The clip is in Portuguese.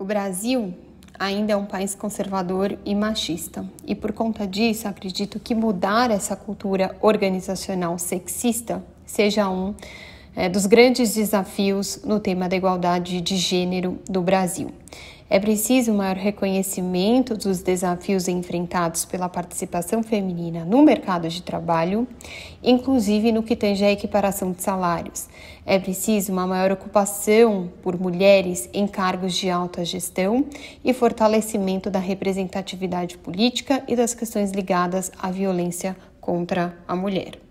O Brasil ainda é um país conservador e machista, e por conta disso acredito que mudar essa cultura organizacional sexista seja um é, dos grandes desafios no tema da igualdade de gênero do Brasil. É preciso um maior reconhecimento dos desafios enfrentados pela participação feminina no mercado de trabalho, inclusive no que tange à equiparação de salários. É preciso uma maior ocupação por mulheres em cargos de alta gestão e fortalecimento da representatividade política e das questões ligadas à violência contra a mulher.